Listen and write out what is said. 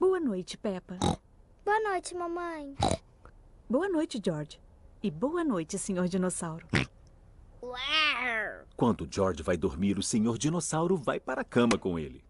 Boa noite, Peppa. Boa noite, mamãe. Boa noite, George. E boa noite, senhor dinossauro. Quando George vai dormir, o senhor dinossauro vai para a cama com ele.